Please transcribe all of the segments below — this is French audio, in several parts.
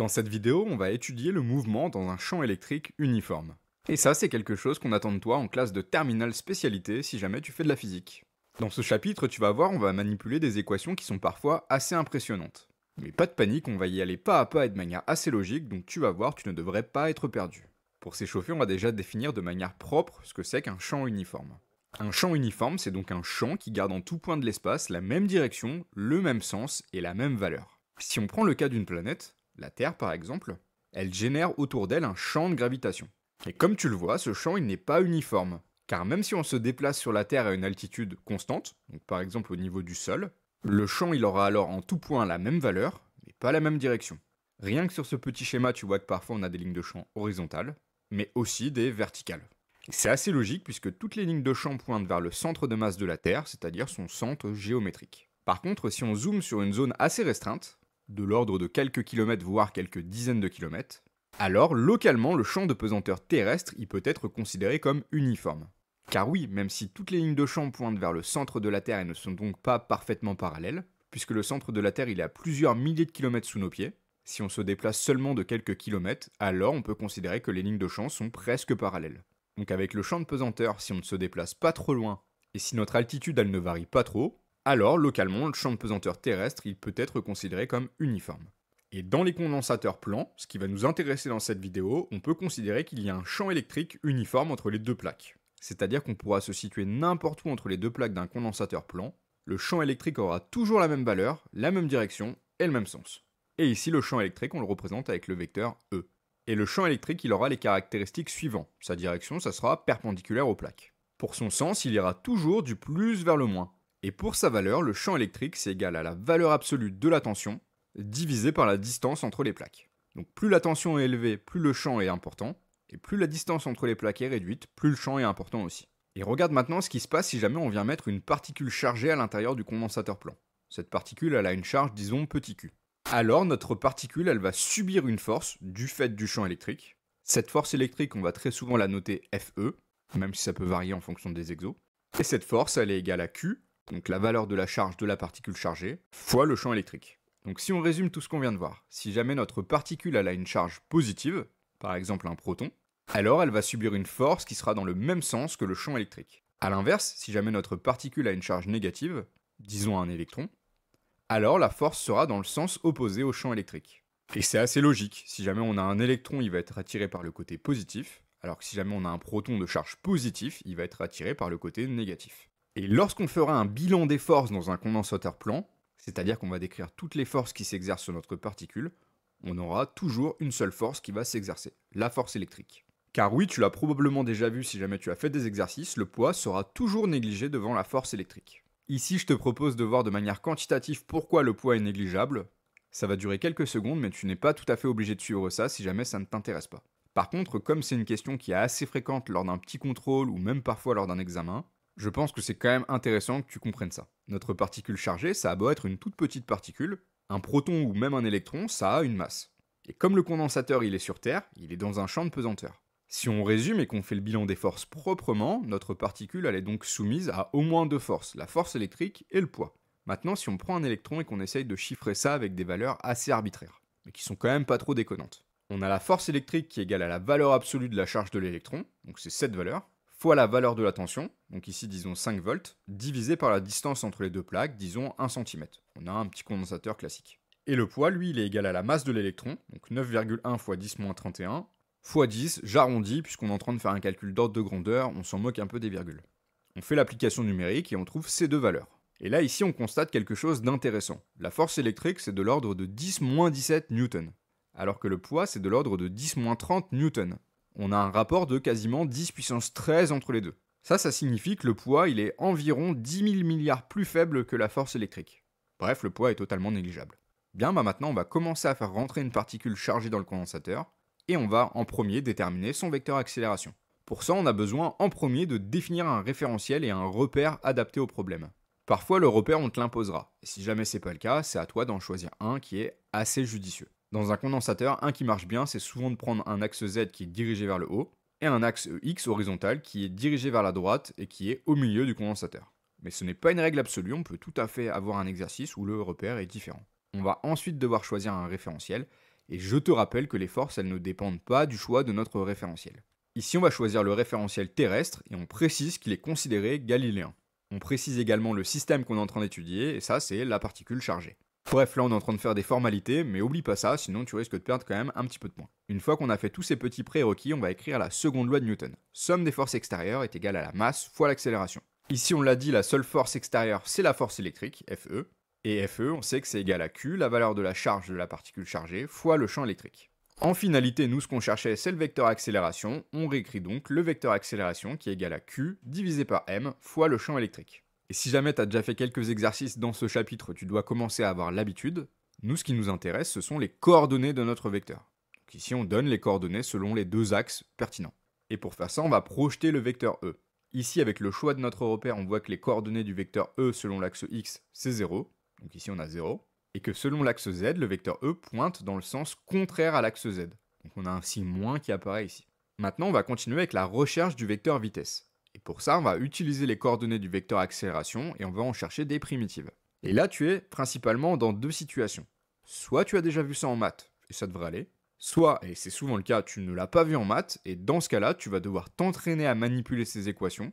Dans cette vidéo, on va étudier le mouvement dans un champ électrique uniforme. Et ça, c'est quelque chose qu'on attend de toi en classe de terminale spécialité si jamais tu fais de la physique. Dans ce chapitre, tu vas voir, on va manipuler des équations qui sont parfois assez impressionnantes. Mais pas de panique, on va y aller pas à pas et de manière assez logique, donc tu vas voir, tu ne devrais pas être perdu. Pour s'échauffer, on va déjà définir de manière propre ce que c'est qu'un champ uniforme. Un champ uniforme, c'est donc un champ qui garde en tout point de l'espace la même direction, le même sens et la même valeur. Si on prend le cas d'une planète, la Terre, par exemple, elle génère autour d'elle un champ de gravitation. Et comme tu le vois, ce champ, il n'est pas uniforme. Car même si on se déplace sur la Terre à une altitude constante, donc par exemple au niveau du sol, le champ, il aura alors en tout point la même valeur, mais pas la même direction. Rien que sur ce petit schéma, tu vois que parfois on a des lignes de champ horizontales, mais aussi des verticales. C'est assez logique puisque toutes les lignes de champ pointent vers le centre de masse de la Terre, c'est-à-dire son centre géométrique. Par contre, si on zoome sur une zone assez restreinte, de l'ordre de quelques kilomètres, voire quelques dizaines de kilomètres, alors localement le champ de pesanteur terrestre y peut être considéré comme uniforme. Car oui, même si toutes les lignes de champ pointent vers le centre de la Terre et ne sont donc pas parfaitement parallèles, puisque le centre de la Terre il est à plusieurs milliers de kilomètres sous nos pieds, si on se déplace seulement de quelques kilomètres, alors on peut considérer que les lignes de champ sont presque parallèles. Donc avec le champ de pesanteur, si on ne se déplace pas trop loin, et si notre altitude elle ne varie pas trop, alors localement le champ de pesanteur terrestre il peut être considéré comme uniforme. Et dans les condensateurs plans, ce qui va nous intéresser dans cette vidéo, on peut considérer qu'il y a un champ électrique uniforme entre les deux plaques. C'est-à-dire qu'on pourra se situer n'importe où entre les deux plaques d'un condensateur plan, le champ électrique aura toujours la même valeur, la même direction et le même sens. Et ici le champ électrique on le représente avec le vecteur E. Et le champ électrique il aura les caractéristiques suivantes. Sa direction ça sera perpendiculaire aux plaques. Pour son sens, il ira toujours du plus vers le moins. Et pour sa valeur, le champ électrique, c'est égal à la valeur absolue de la tension divisée par la distance entre les plaques. Donc plus la tension est élevée, plus le champ est important, et plus la distance entre les plaques est réduite, plus le champ est important aussi. Et regarde maintenant ce qui se passe si jamais on vient mettre une particule chargée à l'intérieur du condensateur plan. Cette particule, elle a une charge, disons, petit q. Alors notre particule, elle va subir une force du fait du champ électrique. Cette force électrique, on va très souvent la noter FE, même si ça peut varier en fonction des exos. Et cette force, elle est égale à Q, donc la valeur de la charge de la particule chargée, fois le champ électrique. Donc si on résume tout ce qu'on vient de voir, si jamais notre particule a une charge positive, par exemple un proton, alors elle va subir une force qui sera dans le même sens que le champ électrique. A l'inverse, si jamais notre particule a une charge négative, disons un électron, alors la force sera dans le sens opposé au champ électrique. Et c'est assez logique, si jamais on a un électron, il va être attiré par le côté positif, alors que si jamais on a un proton de charge positive, il va être attiré par le côté négatif. Et lorsqu'on fera un bilan des forces dans un condensateur plan, c'est-à-dire qu'on va décrire toutes les forces qui s'exercent sur notre particule, on aura toujours une seule force qui va s'exercer, la force électrique. Car oui, tu l'as probablement déjà vu si jamais tu as fait des exercices, le poids sera toujours négligé devant la force électrique. Ici, je te propose de voir de manière quantitative pourquoi le poids est négligeable. Ça va durer quelques secondes, mais tu n'es pas tout à fait obligé de suivre ça si jamais ça ne t'intéresse pas. Par contre, comme c'est une question qui est assez fréquente lors d'un petit contrôle ou même parfois lors d'un examen, je pense que c'est quand même intéressant que tu comprennes ça. Notre particule chargée, ça a beau être une toute petite particule, un proton ou même un électron, ça a une masse. Et comme le condensateur il est sur Terre, il est dans un champ de pesanteur. Si on résume et qu'on fait le bilan des forces proprement, notre particule elle est donc soumise à au moins deux forces, la force électrique et le poids. Maintenant, si on prend un électron et qu'on essaye de chiffrer ça avec des valeurs assez arbitraires, mais qui sont quand même pas trop déconnantes. On a la force électrique qui est égale à la valeur absolue de la charge de l'électron, donc c'est cette valeur, fois la valeur de la tension, donc ici disons 5 volts, divisé par la distance entre les deux plaques, disons 1 cm. On a un petit condensateur classique. Et le poids, lui, il est égal à la masse de l'électron, donc 9,1 fois 10 moins 31, fois 10, j'arrondis, puisqu'on est en train de faire un calcul d'ordre de grandeur, on s'en moque un peu des virgules. On fait l'application numérique et on trouve ces deux valeurs. Et là, ici, on constate quelque chose d'intéressant. La force électrique, c'est de l'ordre de 10 17 newtons, alors que le poids, c'est de l'ordre de 10 30 newtons on a un rapport de quasiment 10 puissance 13 entre les deux. Ça, ça signifie que le poids, il est environ 10 000 milliards plus faible que la force électrique. Bref, le poids est totalement négligeable. Bien, bah maintenant, on va commencer à faire rentrer une particule chargée dans le condensateur, et on va en premier déterminer son vecteur accélération. Pour ça, on a besoin en premier de définir un référentiel et un repère adapté au problème. Parfois, le repère, on te l'imposera, et si jamais c'est pas le cas, c'est à toi d'en choisir un qui est assez judicieux. Dans un condensateur, un qui marche bien, c'est souvent de prendre un axe Z qui est dirigé vers le haut et un axe e X horizontal qui est dirigé vers la droite et qui est au milieu du condensateur. Mais ce n'est pas une règle absolue, on peut tout à fait avoir un exercice où le repère est différent. On va ensuite devoir choisir un référentiel, et je te rappelle que les forces, elles ne dépendent pas du choix de notre référentiel. Ici, on va choisir le référentiel terrestre, et on précise qu'il est considéré galiléen. On précise également le système qu'on est en train d'étudier, et ça, c'est la particule chargée. Bref, là on est en train de faire des formalités, mais oublie pas ça, sinon tu risques de perdre quand même un petit peu de points. Une fois qu'on a fait tous ces petits prérequis, on va écrire la seconde loi de Newton. Somme des forces extérieures est égale à la masse fois l'accélération. Ici on l'a dit, la seule force extérieure c'est la force électrique, FE, et FE on sait que c'est égal à Q, la valeur de la charge de la particule chargée, fois le champ électrique. En finalité, nous ce qu'on cherchait c'est le vecteur accélération, on réécrit donc le vecteur accélération qui est égal à Q divisé par M fois le champ électrique. Et si jamais tu as déjà fait quelques exercices dans ce chapitre, tu dois commencer à avoir l'habitude. Nous, ce qui nous intéresse, ce sont les coordonnées de notre vecteur. Donc ici, on donne les coordonnées selon les deux axes pertinents. Et pour faire ça, on va projeter le vecteur E. Ici, avec le choix de notre repère, on voit que les coordonnées du vecteur E selon l'axe X, c'est 0. Donc ici, on a 0. Et que selon l'axe Z, le vecteur E pointe dans le sens contraire à l'axe Z. Donc on a un signe moins qui apparaît ici. Maintenant, on va continuer avec la recherche du vecteur vitesse. Et pour ça, on va utiliser les coordonnées du vecteur accélération et on va en chercher des primitives. Et là, tu es principalement dans deux situations. Soit tu as déjà vu ça en maths, et ça devrait aller, soit, et c'est souvent le cas, tu ne l'as pas vu en maths, et dans ce cas-là, tu vas devoir t'entraîner à manipuler ces équations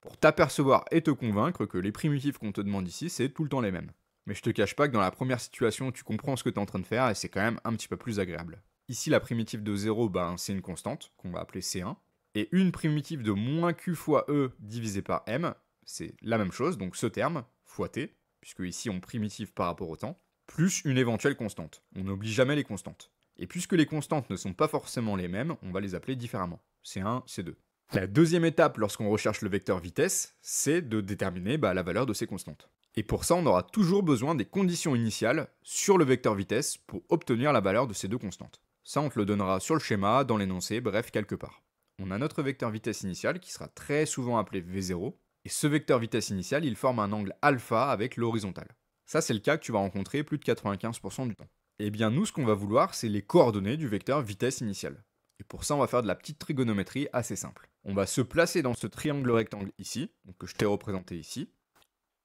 pour t'apercevoir et te convaincre que les primitives qu'on te demande ici, c'est tout le temps les mêmes. Mais je te cache pas que dans la première situation, tu comprends ce que tu es en train de faire et c'est quand même un petit peu plus agréable. Ici, la primitive de 0, ben, c'est une constante, qu'on va appeler C1 et une primitive de moins q fois e divisé par m, c'est la même chose, donc ce terme, fois t, puisque ici on primitive par rapport au temps, plus une éventuelle constante. On n'oublie jamais les constantes. Et puisque les constantes ne sont pas forcément les mêmes, on va les appeler différemment. C1, C2. La deuxième étape lorsqu'on recherche le vecteur vitesse, c'est de déterminer bah, la valeur de ces constantes. Et pour ça, on aura toujours besoin des conditions initiales sur le vecteur vitesse pour obtenir la valeur de ces deux constantes. Ça, on te le donnera sur le schéma, dans l'énoncé, bref, quelque part on a notre vecteur vitesse initiale qui sera très souvent appelé V0, et ce vecteur vitesse initiale il forme un angle alpha avec l'horizontale. Ça, c'est le cas que tu vas rencontrer plus de 95% du temps. et eh bien, nous, ce qu'on va vouloir, c'est les coordonnées du vecteur vitesse initiale. Et pour ça, on va faire de la petite trigonométrie assez simple. On va se placer dans ce triangle rectangle ici, que je t'ai représenté ici,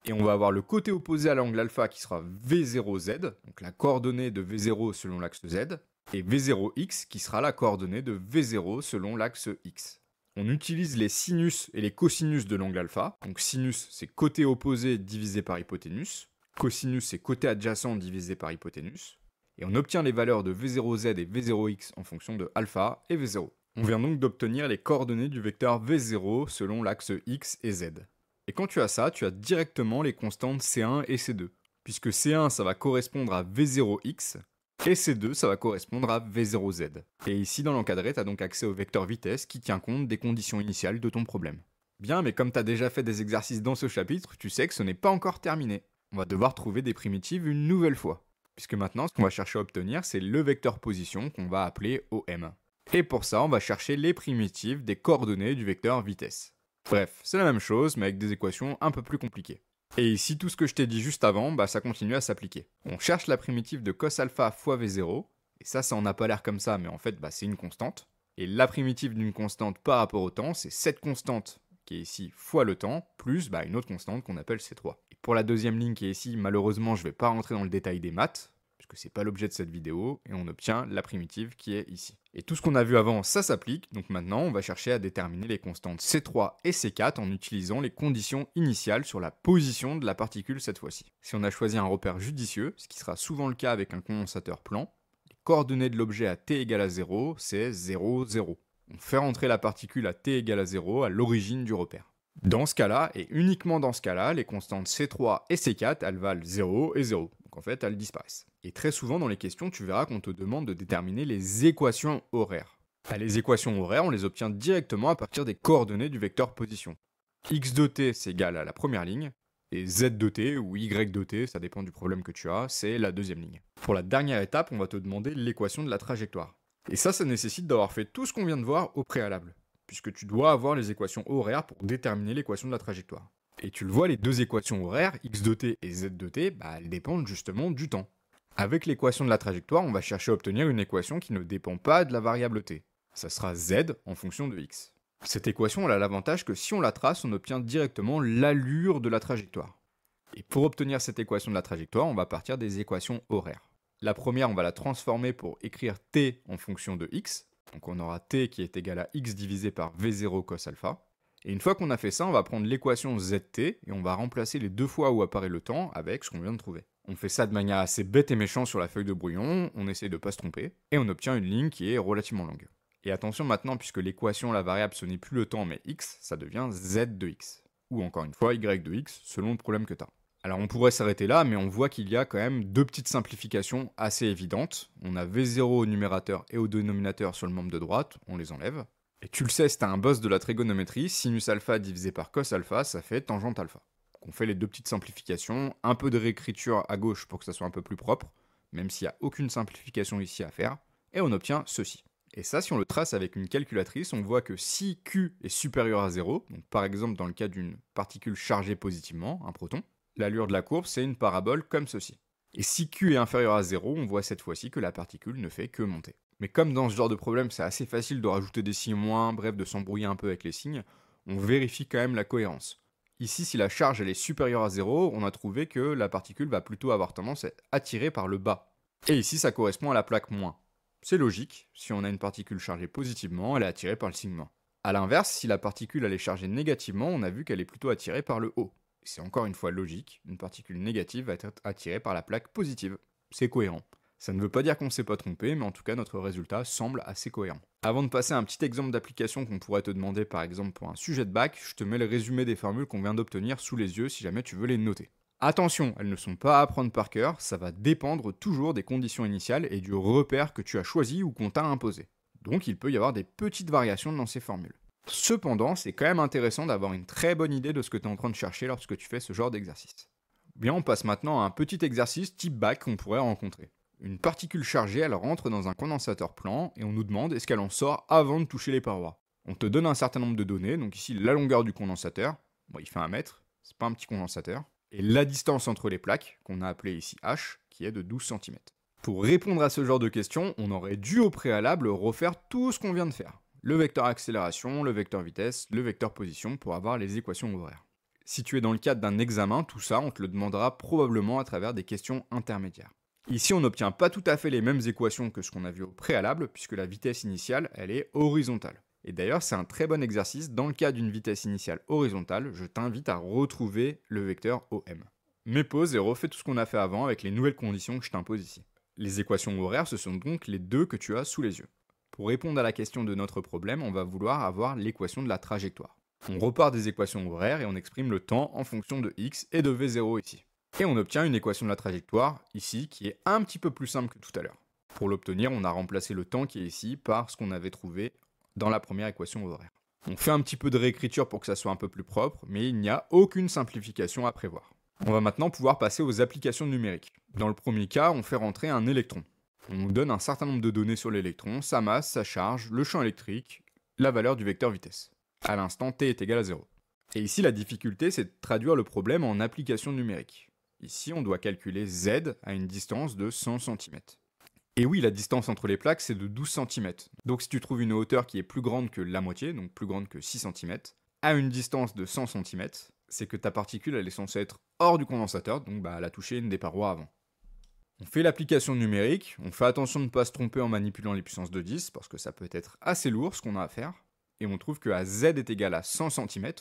et on va avoir le côté opposé à l'angle alpha qui sera V0Z, donc la coordonnée de V0 selon l'axe Z, et V0x qui sera la coordonnée de V0 selon l'axe x. On utilise les sinus et les cosinus de l'angle alpha. Donc sinus c'est côté opposé divisé par hypoténuse, cosinus c'est côté adjacent divisé par hypoténuse, et on obtient les valeurs de V0z et V0x en fonction de alpha et V0. On vient donc d'obtenir les coordonnées du vecteur V0 selon l'axe x et z. Et quand tu as ça, tu as directement les constantes C1 et C2, puisque C1 ça va correspondre à V0x, et ces deux, ça va correspondre à V0Z. Et ici, dans l'encadré, tu as donc accès au vecteur vitesse qui tient compte des conditions initiales de ton problème. Bien, mais comme tu as déjà fait des exercices dans ce chapitre, tu sais que ce n'est pas encore terminé. On va devoir trouver des primitives une nouvelle fois. Puisque maintenant, ce qu'on va chercher à obtenir, c'est le vecteur position qu'on va appeler OM. Et pour ça, on va chercher les primitives des coordonnées du vecteur vitesse. Bref, c'est la même chose, mais avec des équations un peu plus compliquées. Et ici, tout ce que je t'ai dit juste avant, bah, ça continue à s'appliquer. On cherche la primitive de cos alpha fois v0, et ça, ça en a pas l'air comme ça, mais en fait, bah, c'est une constante. Et la primitive d'une constante par rapport au temps, c'est cette constante qui est ici fois le temps, plus bah, une autre constante qu'on appelle C3. Et pour la deuxième ligne qui est ici, malheureusement, je ne vais pas rentrer dans le détail des maths, que c'est pas l'objet de cette vidéo, et on obtient la primitive qui est ici. Et tout ce qu'on a vu avant, ça s'applique, donc maintenant on va chercher à déterminer les constantes C3 et C4 en utilisant les conditions initiales sur la position de la particule cette fois-ci. Si on a choisi un repère judicieux, ce qui sera souvent le cas avec un condensateur plan, les coordonnées de l'objet à t égale à 0, c'est 0, 0. On fait rentrer la particule à t égale à 0 à l'origine du repère. Dans ce cas-là, et uniquement dans ce cas-là, les constantes C3 et C4, elles valent 0 et 0 en fait elles disparaissent. Et très souvent dans les questions, tu verras qu'on te demande de déterminer les équations horaires. Bah, les équations horaires, on les obtient directement à partir des coordonnées du vecteur position. x de t, c'est égal à la première ligne, et z de t ou y de t, ça dépend du problème que tu as, c'est la deuxième ligne. Pour la dernière étape, on va te demander l'équation de la trajectoire. Et ça, ça nécessite d'avoir fait tout ce qu'on vient de voir au préalable, puisque tu dois avoir les équations horaires pour déterminer l'équation de la trajectoire. Et tu le vois, les deux équations horaires, x de t et z de t, bah, elles dépendent justement du temps. Avec l'équation de la trajectoire, on va chercher à obtenir une équation qui ne dépend pas de la variable t. Ça sera z en fonction de x. Cette équation elle a l'avantage que si on la trace, on obtient directement l'allure de la trajectoire. Et pour obtenir cette équation de la trajectoire, on va partir des équations horaires. La première, on va la transformer pour écrire t en fonction de x. Donc on aura t qui est égal à x divisé par v0 cos alpha. Et une fois qu'on a fait ça, on va prendre l'équation zt et on va remplacer les deux fois où apparaît le temps avec ce qu'on vient de trouver. On fait ça de manière assez bête et méchante sur la feuille de brouillon, on essaie de pas se tromper, et on obtient une ligne qui est relativement longue. Et attention maintenant, puisque l'équation, la variable, ce n'est plus le temps mais x, ça devient z de x. Ou encore une fois, y de x, selon le problème que tu as. Alors on pourrait s'arrêter là, mais on voit qu'il y a quand même deux petites simplifications assez évidentes. On a V0 au numérateur et au dénominateur sur le membre de droite, on les enlève. Et tu le sais, c'est un boss de la trigonométrie, sinus alpha divisé par cos alpha, ça fait tangente alpha. On fait les deux petites simplifications, un peu de réécriture à gauche pour que ça soit un peu plus propre, même s'il n'y a aucune simplification ici à faire, et on obtient ceci. Et ça, si on le trace avec une calculatrice, on voit que si Q est supérieur à 0, donc par exemple dans le cas d'une particule chargée positivement, un proton, l'allure de la courbe, c'est une parabole comme ceci. Et si Q est inférieur à 0, on voit cette fois-ci que la particule ne fait que monter. Mais comme dans ce genre de problème, c'est assez facile de rajouter des signes moins, bref, de s'embrouiller un peu avec les signes, on vérifie quand même la cohérence. Ici, si la charge est supérieure à 0, on a trouvé que la particule va plutôt avoir tendance à être attirée par le bas. Et ici, ça correspond à la plaque moins. C'est logique, si on a une particule chargée positivement, elle est attirée par le signe moins. A l'inverse, si la particule est chargée négativement, on a vu qu'elle est plutôt attirée par le haut. C'est encore une fois logique, une particule négative va être attirée par la plaque positive. C'est cohérent. Ça ne veut pas dire qu'on ne s'est pas trompé, mais en tout cas notre résultat semble assez cohérent. Avant de passer à un petit exemple d'application qu'on pourrait te demander par exemple pour un sujet de bac, je te mets le résumé des formules qu'on vient d'obtenir sous les yeux si jamais tu veux les noter. Attention, elles ne sont pas à prendre par cœur, ça va dépendre toujours des conditions initiales et du repère que tu as choisi ou qu'on t'a imposé. Donc il peut y avoir des petites variations dans ces formules. Cependant, c'est quand même intéressant d'avoir une très bonne idée de ce que tu es en train de chercher lorsque tu fais ce genre d'exercice. Bien, on passe maintenant à un petit exercice type bac qu'on pourrait rencontrer. Une particule chargée, elle rentre dans un condensateur plan et on nous demande est-ce qu'elle en sort avant de toucher les parois. On te donne un certain nombre de données, donc ici la longueur du condensateur, bon, il fait un mètre, c'est pas un petit condensateur, et la distance entre les plaques, qu'on a appelé ici H, qui est de 12 cm. Pour répondre à ce genre de questions, on aurait dû au préalable refaire tout ce qu'on vient de faire. Le vecteur accélération, le vecteur vitesse, le vecteur position pour avoir les équations horaires. Si tu es dans le cadre d'un examen, tout ça, on te le demandera probablement à travers des questions intermédiaires. Ici, on n'obtient pas tout à fait les mêmes équations que ce qu'on a vu au préalable, puisque la vitesse initiale, elle est horizontale. Et d'ailleurs, c'est un très bon exercice. Dans le cas d'une vitesse initiale horizontale, je t'invite à retrouver le vecteur OM. Mais pause et refais tout ce qu'on a fait avant avec les nouvelles conditions que je t'impose ici. Les équations horaires, ce sont donc les deux que tu as sous les yeux. Pour répondre à la question de notre problème, on va vouloir avoir l'équation de la trajectoire. On repart des équations horaires et on exprime le temps en fonction de x et de v0 ici et on obtient une équation de la trajectoire, ici, qui est un petit peu plus simple que tout à l'heure. Pour l'obtenir, on a remplacé le temps qui est ici par ce qu'on avait trouvé dans la première équation horaire. On fait un petit peu de réécriture pour que ça soit un peu plus propre, mais il n'y a aucune simplification à prévoir. On va maintenant pouvoir passer aux applications numériques. Dans le premier cas, on fait rentrer un électron. On donne un certain nombre de données sur l'électron, sa masse, sa charge, le champ électrique, la valeur du vecteur vitesse. À l'instant, t est égal à 0. Et ici, la difficulté, c'est de traduire le problème en application numérique. Ici, on doit calculer Z à une distance de 100 cm. Et oui, la distance entre les plaques, c'est de 12 cm. Donc si tu trouves une hauteur qui est plus grande que la moitié, donc plus grande que 6 cm, à une distance de 100 cm, c'est que ta particule, elle est censée être hors du condensateur, donc bah, elle a touché une des parois avant. On fait l'application numérique, on fait attention de ne pas se tromper en manipulant les puissances de 10, parce que ça peut être assez lourd ce qu'on a à faire, et on trouve que à Z est égal à 100 cm, donc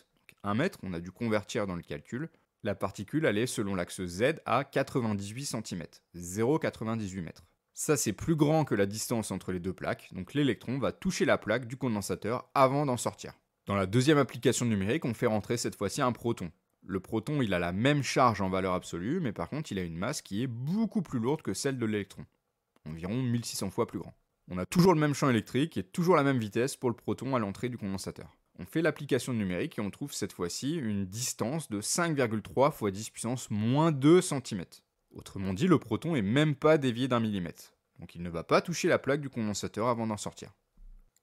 1 mètre, on a dû convertir dans le calcul, la particule allait, selon l'axe Z, à 98 cm, 0,98 m. Ça, c'est plus grand que la distance entre les deux plaques, donc l'électron va toucher la plaque du condensateur avant d'en sortir. Dans la deuxième application numérique, on fait rentrer cette fois-ci un proton. Le proton, il a la même charge en valeur absolue, mais par contre, il a une masse qui est beaucoup plus lourde que celle de l'électron, environ 1600 fois plus grand. On a toujours le même champ électrique et toujours la même vitesse pour le proton à l'entrée du condensateur on fait l'application numérique et on trouve cette fois-ci une distance de 5,3 fois 10 puissance moins 2 cm. Autrement dit, le proton n'est même pas dévié d'un millimètre. Donc il ne va pas toucher la plaque du condensateur avant d'en sortir.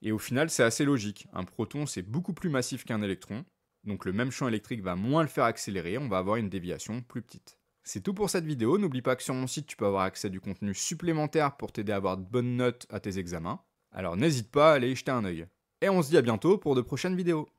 Et au final, c'est assez logique. Un proton, c'est beaucoup plus massif qu'un électron. Donc le même champ électrique va moins le faire accélérer, on va avoir une déviation plus petite. C'est tout pour cette vidéo, n'oublie pas que sur mon site tu peux avoir accès à du contenu supplémentaire pour t'aider à avoir de bonnes notes à tes examens. Alors n'hésite pas à aller y jeter un œil et on se dit à bientôt pour de prochaines vidéos.